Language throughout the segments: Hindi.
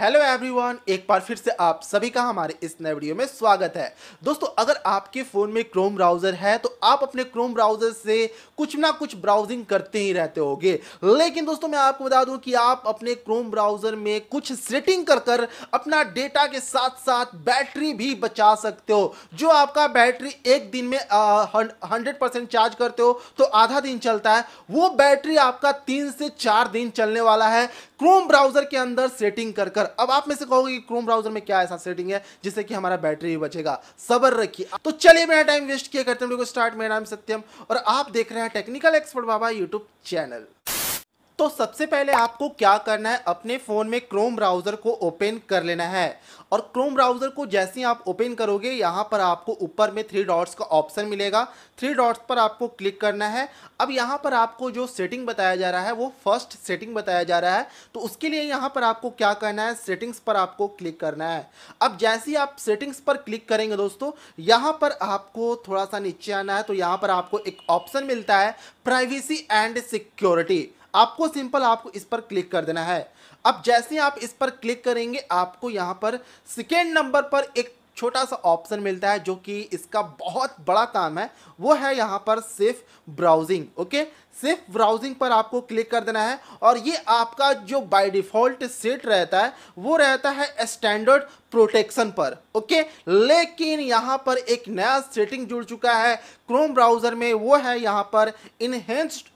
हेलो एवरीवन एक बार फिर से आप सभी का हमारे इस नए वीडियो में स्वागत है दोस्तों अगर आपके फ़ोन में क्रोम ब्राउज़र है तो आप अपने क्रोम ब्राउज़र से कुछ ना कुछ ब्राउजिंग करते ही रहते होगे लेकिन दोस्तों मैं आपको बता दूं कि आप अपने क्रोम ब्राउज़र में कुछ सेटिंग कर कर अपना डेटा के साथ साथ बैटरी भी बचा सकते हो जो आपका बैटरी एक दिन में हंड्रेड चार्ज करते हो तो आधा दिन चलता है वो बैटरी आपका तीन से चार दिन चलने वाला है क्रोम ब्राउजर के अंदर सेटिंग कर कर अब आप में से कहोगे कि क्रोम ब्राउजर में क्या ऐसा सेटिंग है जिससे कि हमारा बैटरी भी बचेगा सबर रखिए तो चलिए मेरा टाइम वेस्ट किया करते हैं स्टार्ट मेरा नाम सत्यम और आप देख रहे हैं technical expert Baba YouTube channel तो सबसे पहले आपको क्या करना है अपने फ़ोन में क्रोम ब्राउज़र को ओपन कर लेना है और क्रोम ब्राउज़र को जैसे ही आप ओपन करोगे यहाँ पर आपको ऊपर में थ्री डॉट्स का ऑप्शन मिलेगा थ्री डॉट्स पर आपको क्लिक करना है अब यहाँ पर आपको जो सेटिंग बताया जा रहा है वो फर्स्ट सेटिंग बताया जा रहा है तो उसके लिए यहाँ पर आपको क्या करना है सेटिंग्स पर आपको क्लिक करना है अब जैसे ही आप सेटिंग्स पर क्लिक करेंगे दोस्तों यहाँ पर आपको थोड़ा सा नीचे आना है तो यहाँ पर आपको एक ऑप्शन मिलता है प्राइवेसी एंड सिक्योरिटी आपको सिंपल आपको इस पर क्लिक कर देना है अब जैसे आप इस पर क्लिक करेंगे आपको यहाँ पर सेकेंड नंबर पर एक छोटा सा ऑप्शन मिलता है जो कि इसका बहुत बड़ा काम है वो है यहाँ पर सिर्फ ब्राउजिंग ओके सिर्फ ब्राउजिंग पर आपको क्लिक कर देना है और ये आपका जो बाय डिफ़ॉल्ट सेट रहता है वो रहता है स्टैंडर्ड प्रोटेक्शन पर ओके लेकिन यहाँ पर एक नया सेटिंग जुड़ चुका है क्रोम ब्राउज़र में वो है यहाँ पर इनहेंस्ड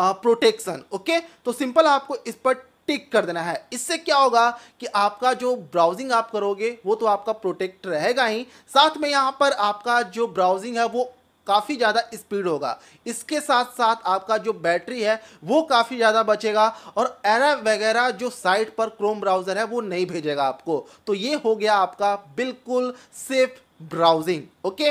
प्रोटेक्शन ओके तो सिंपल आपको इस पर टिक कर देना है इससे क्या होगा कि आपका जो ब्राउजिंग आप करोगे वो तो आपका प्रोटेक्ट रहेगा ही साथ में यहाँ पर आपका जो ब्राउजिंग है वो काफ़ी ज़्यादा स्पीड होगा इसके साथ साथ आपका जो बैटरी है वो काफ़ी ज़्यादा बचेगा और एरर वगैरह जो साइट पर क्रोम ब्राउज़र है वो नहीं भेजेगा आपको तो ये हो गया आपका बिल्कुल सेफ़ ब्राउजिंग ओके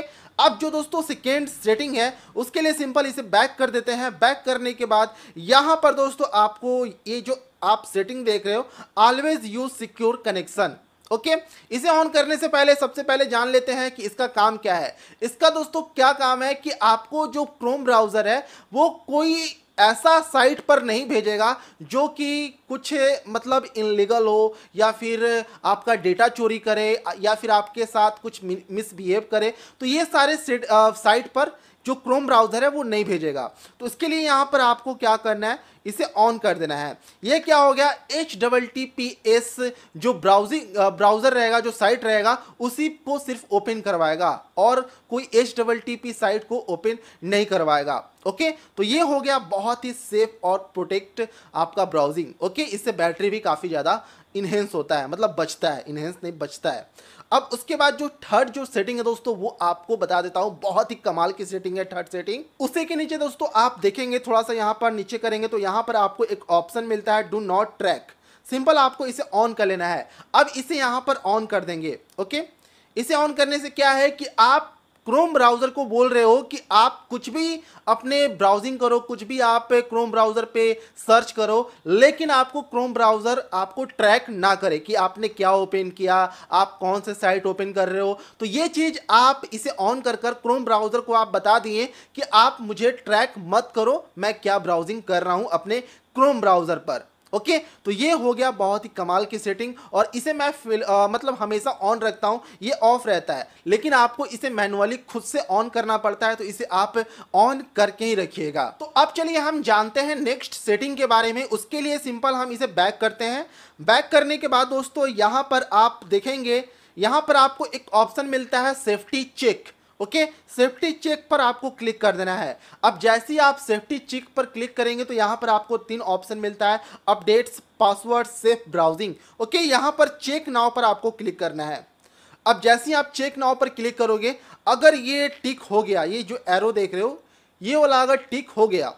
अब जो दोस्तों सेकेंड सेटिंग है उसके लिए सिंपल इसे बैक कर देते हैं बैक करने के बाद यहां पर दोस्तों आपको ये जो आप सेटिंग देख रहे हो always use secure connection okay okay? इसे ऑन करने से पहले सबसे पहले जान लेते हैं कि इसका काम क्या है इसका दोस्तों क्या काम है कि आपको जो क्रोम ब्राउज़र है वो कोई ऐसा साइट पर नहीं भेजेगा जो कि कुछ मतलब इनलीगल हो या फिर आपका डेटा चोरी करे या फिर आपके साथ कुछ मिसबिहेव करे तो ये सारे साइट पर जो क्रोम ब्राउज़र है वो नहीं भेजेगा तो इसके लिए यहाँ पर आपको क्या करना है इसे ऑन कर देना है ये क्या हो गया H double T P S जो ब्राउजिंग ब्राउज़र रहेगा जो साइट रहेगा उसी को सिर्फ ओपन करवाएगा और कोई H double T P site को ओपन नहीं करवाएगा ओके तो ये हो गया बहुत ही सेफ और प्रोटेक्ट आपका ब्राउजिंग ओके इससे बैटरी भी काफ़ी ज़्यादा इन्हेंस होता है मतलब बचता है इन्हेंस नहीं बचता है अब उसके बाद जो थर्ड जो सेटिंग है दोस्तों वो आपको बता देता हूं बहुत ही कमाल की सेटिंग है थर्ड सेटिंग उसी के नीचे दोस्तों आप देखेंगे थोड़ा सा यहाँ पर नीचे करेंगे तो यहाँ पर आपको एक ऑप्शन मिलता है डू नॉट ट्रैक सिंपल आपको इसे ऑन कर लेना है अब इसे यहाँ पर ऑन कर देंगे ओके इसे ऑन करने से क्या है कि आप क्रोम ब्राउज़र को बोल रहे हो कि आप कुछ भी अपने ब्राउजिंग करो कुछ भी आप क्रोम ब्राउज़र पे सर्च करो लेकिन आपको क्रोम ब्राउज़र आपको ट्रैक ना करे कि आपने क्या ओपन किया आप कौन से साइट ओपन कर रहे हो तो ये चीज़ आप इसे ऑन कर कर क्रोम ब्राउज़र को आप बता दिए कि आप मुझे ट्रैक मत करो मैं क्या ब्राउजिंग कर रहा हूं अपने क्रोम ब्राउज़र पर ओके तो ये हो गया बहुत ही कमाल की सेटिंग और इसे मैं आ, मतलब हमेशा ऑन रखता हूँ ये ऑफ रहता है लेकिन आपको इसे मैनुअली खुद से ऑन करना पड़ता है तो इसे आप ऑन करके ही रखिएगा तो अब चलिए हम जानते हैं नेक्स्ट सेटिंग के बारे में उसके लिए सिंपल हम इसे बैक करते हैं बैक करने के बाद दोस्तों यहाँ पर आप देखेंगे यहाँ पर आपको एक ऑप्शन मिलता है safety check okay safety check पर आपको क्लिक कर देना है अब जैसे ही आप सेफ्टी चेक पर क्लिक करेंगे तो यहाँ पर आपको तीन ऑप्शन मिलता है updates password safe browsing okay यहाँ पर चेक नाव पर आपको क्लिक करना है अब जैसे ही आप चेक नाव पर क्लिक करोगे अगर ये टिक हो गया ये जो एरो देख रहे हो ये वाला अगर टिक हो गया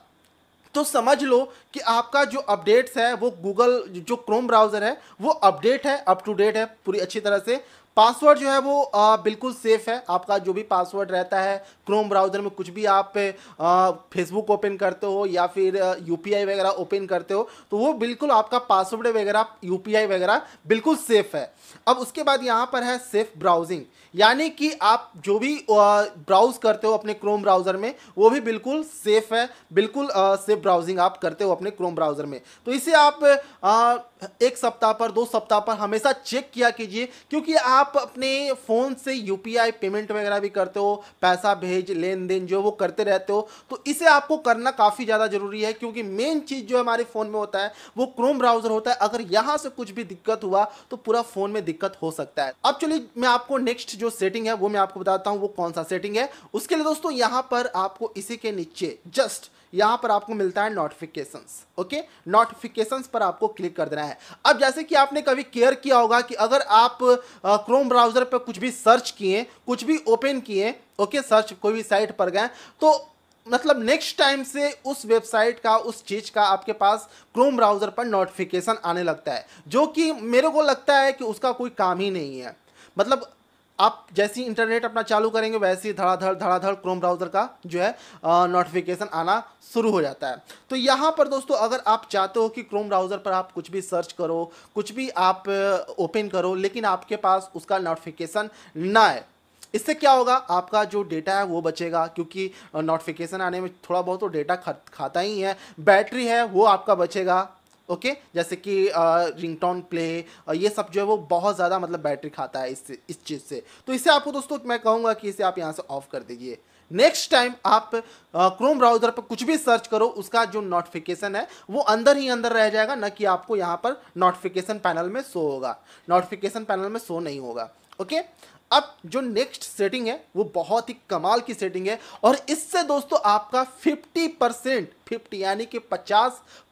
तो समझ लो कि आपका जो अपडेट्स है वो गूगल जो क्रोम ब्राउज़र है वो अपडेट है अप टू डेट है पूरी अच्छी तरह से पासवर्ड जो है वो आ, बिल्कुल सेफ़ है आपका जो भी पासवर्ड रहता है क्रोम ब्राउज़र में कुछ भी आप फेसबुक ओपन करते हो या फिर यू वगैरह ओपन करते हो तो वो बिल्कुल आपका पासवर्ड वगैरह यू वगैरह बिल्कुल सेफ़ है अब उसके बाद यहाँ पर है सेफ़ ब्राउजिंग यानी कि आप जो भी ब्राउज़ करते हो अपने क्रोम ब्राउज़र में वो भी बिल्कुल सेफ़ है बिल्कुल सेफ़ ब्राउजिंग आप करते हो अपने क्रोम ब्राउज़र में तो इसे आप आ, एक सप्ताह पर दो सप्ताह पर हमेशा चेक किया कीजिए क्योंकि आप आप अपने फ़ोन से यूपीआई पेमेंट वगैरह भी करते हो पैसा भेज लेन देन जो वो करते रहते हो तो इसे आपको करना काफ़ी ज़्यादा ज़रूरी है क्योंकि मेन चीज़ जो हमारे फ़ोन में होता है वो क्रोम ब्राउज़र होता है अगर यहाँ से कुछ भी दिक्कत हुआ तो पूरा फ़ोन में दिक्कत हो सकता है अब चलिए मैं आपको नेक्स्ट जो सेटिंग है वो मैं आपको बताता हूँ वो कौन सा सेटिंग है उसके लिए दोस्तों यहाँ पर आपको इसी के नीचे जस्ट यहां पर आपको मिलता है नोटिफिकेशन ओके नोटिफिकेशन पर आपको क्लिक कर देना है अब जैसे कि आपने कभी केयर किया होगा कि अगर आप क्रोम ब्राउज़र पर कुछ भी सर्च किए कुछ भी ओपन किए ओके सर्च कोई भी साइट पर गए तो मतलब नेक्स्ट टाइम से उस वेबसाइट का उस चीज़ का आपके पास क्रोम ब्राउज़र पर नोटिफिकेशन आने लगता है जो कि मेरे को लगता है कि उसका कोई काम ही नहीं है मतलब आप जैसे ही इंटरनेट अपना चालू करेंगे वैसे ही धड़ाधड़ धड़ाधड़ क्रोम ब्राउज़र का जो है नोटिफिकेशन आना शुरू हो जाता है तो यहाँ पर दोस्तों अगर आप चाहते हो कि क्रोम ब्राउज़र पर आप कुछ भी सर्च करो कुछ भी आप ओपन करो लेकिन आपके पास उसका नोटिफिकेशन ना आए इससे क्या होगा आपका जो डेटा है वो बचेगा क्योंकि नोटिफिकेशन आने में थोड़ा बहुत तो डेटा खाता ही है बैटरी है वो आपका बचेगा ओके जैसे कि रिंगटोन प्ले ये सब जो है वो बहुत ज़्यादा मतलब बैटरी खाता है इस इस चीज़ से तो इसे आपको दोस्तों मैं कहूँगा कि इसे आप यहाँ से ऑफ कर दीजिए नेक्स्ट टाइम आप क्रोम ब्राउज़र पर कुछ भी सर्च करो उसका जो नोटिफिकेशन है वो अंदर ही अंदर रह जाएगा ना कि आपको यहाँ पर नोटिफिकेशन पैनल में शो होगा नोटिफिकेशन पैनल में शो नहीं होगा ओके अब जो नेक्स्ट सेटिंग है वो बहुत ही कमाल की सेटिंग है और इससे दोस्तों आपका 50 परसेंट फिफ्टी यानी कि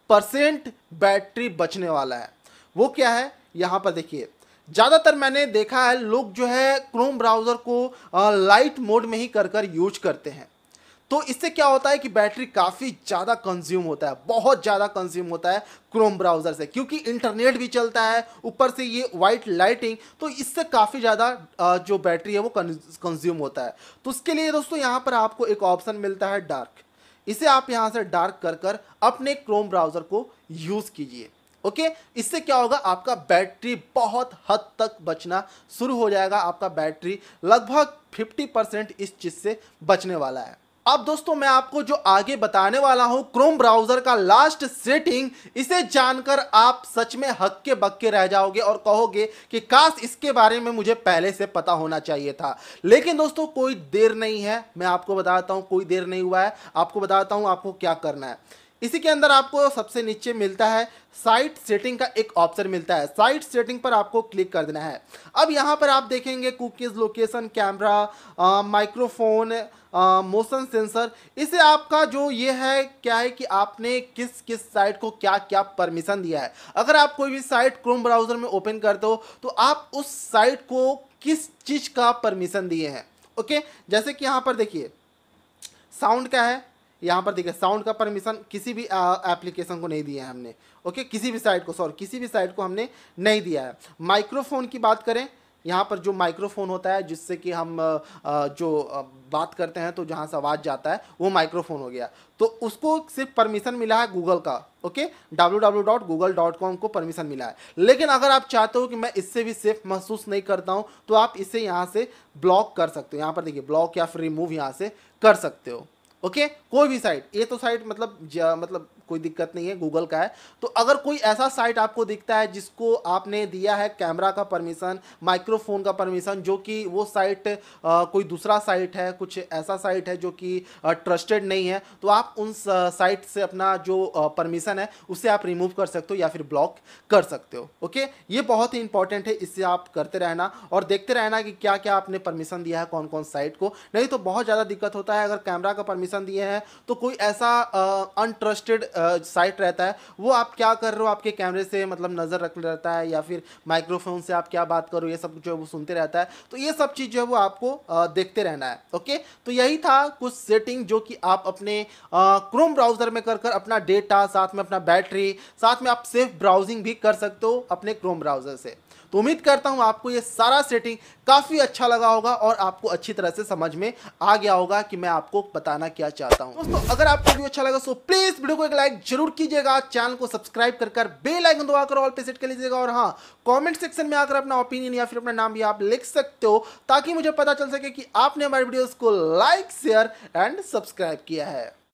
परसेंट बैटरी बचने वाला है वो क्या है यहाँ पर देखिए ज़्यादातर मैंने देखा है लोग जो है क्रोम ब्राउज़र को लाइट मोड में ही कर कर यूज करते हैं तो इससे क्या होता है कि बैटरी काफ़ी ज़्यादा कंज्यूम होता है बहुत ज़्यादा कंज्यूम होता है क्रोम ब्राउज़र से क्योंकि इंटरनेट भी चलता है ऊपर से ये वाइट लाइटिंग तो इससे काफ़ी ज़्यादा जो बैटरी है वो कंज्यूम होता है तो उसके लिए दोस्तों यहाँ पर आपको एक ऑप्शन मिलता है डार्क इसे आप यहाँ से डार्क कर कर अपने क्रोम ब्राउज़र को यूज़ कीजिए ओके इससे क्या होगा आपका बैटरी बहुत हद तक बचना शुरू हो जाएगा आपका बैटरी लगभग 50 परसेंट इस चीज़ से बचने वाला है अब दोस्तों मैं आपको जो आगे बताने वाला हूं क्रोम ब्राउजर का लास्ट सेटिंग इसे जानकर आप सच में हक के बक्के रह जाओगे और कहोगे कि काश इसके बारे में मुझे पहले से पता होना चाहिए था लेकिन दोस्तों कोई देर नहीं है मैं आपको बताता हूं कोई देर नहीं हुआ है आपको बताता हूं आपको क्या करना है इसी के अंदर आपको सबसे नीचे मिलता है साइट सेटिंग का एक ऑप्शन मिलता है साइट सेटिंग पर आपको क्लिक कर देना है अब यहाँ पर आप देखेंगे cookies location camera microphone motion sensor इसे आपका जो ये है क्या है कि आपने किस किस साइट को क्या क्या परमिशन दिया है अगर आप कोई भी साइट क्रोम ब्राउज़र में ओपन करते हो तो आप उस साइट को किस चीज़ का परमिशन दिए हैं ओके जैसे कि यहाँ पर देखिए साउंड का है यहाँ पर देखिए साउंड का परमिशन किसी भी एप्लीकेशन को नहीं दिया है हमने ओके किसी भी साइट को सॉरी किसी भी साइट को हमने नहीं दिया है माइक्रोफोन की बात करें यहाँ पर जो माइक्रोफोन होता है जिससे कि हम जो बात करते हैं तो जहाँ से आवाज़ जाता है वो माइक्रोफोन हो गया तो उसको सिर्फ परमिशन मिला है गूगल का ओके www.google.com को परमिशन मिला है लेकिन अगर आप चाहते हो कि मैं इससे भी सेफ महसूस नहीं करता हूँ तो आप इसे यहाँ से ब्लॉक कर सकते हो यहाँ पर देखिए ब्लॉक या फिर रिमूव यहाँ से कर सकते हो ओके कोई भी साइट ये तो साइट मतलब मतलब कोई दिक्कत नहीं है गूगल का है तो अगर कोई ऐसा साइट आपको दिखता है जिसको आपने दिया है कैमरा का परमिशन माइक्रोफोन का परमिशन जो कि वो साइट कोई दूसरा साइट है कुछ ऐसा साइट है जो कि ट्रस्टेड नहीं है तो आप उन साइट से अपना जो परमिशन है उसे आप रिमूव कर सकते हो या फिर ब्लॉक कर सकते हो ओके ये बहुत ही इंपॉर्टेंट है इससे आप करते रहना और देखते रहना कि क्या क्या आपने परमिशन दिया है कौन कौन साइट को नहीं तो बहुत ज़्यादा दिक्कत होता है अगर कैमरा का परमिशन इन्फॉर्मेशन दिए हैं तो कोई ऐसा अनट्रस्टेड साइट रहता है वो आप क्या कर रहे हो आपके कैमरे से मतलब नज़र रख रहता है या फिर माइक्रोफोन से आप क्या बात करो ये सब जो है वो सुनते रहता है तो ये सब चीज़ जो है वो आपको आ, देखते रहना है ओके तो यही था कुछ सेटिंग जो कि आप अपने क्रोम ब्राउज़र में कर कर अपना डेटा साथ में अपना बैटरी साथ में आप सेफ ब्राउजिंग भी कर सकते हो अपने क्रोम ब्राउज़र से तो उम्मीद करता हूँ आपको ये सारा सेटिंग काफ़ी अच्छा लगा होगा और आपको अच्छी तरह से समझ में आ गया होगा कि मैं आपको बताना क्या चाहता हूँ दोस्तों अगर आपको वीडियो अच्छा लगा तो प्लीज़ वीडियो को एक लाइक जरूर कीजिएगा चैनल को सब्सक्राइब कर कर बेलाइकन आइकन दबाकर ऑल पे सेट कर लीजिएगा और हाँ कॉमेंट सेक्शन में आकर अपना ओपिनियन या फिर अपना नाम भी आप लिख सकते हो ताकि मुझे पता चल सके कि आपने हमारे वीडियो को लाइक शेयर एंड सब्सक्राइब किया है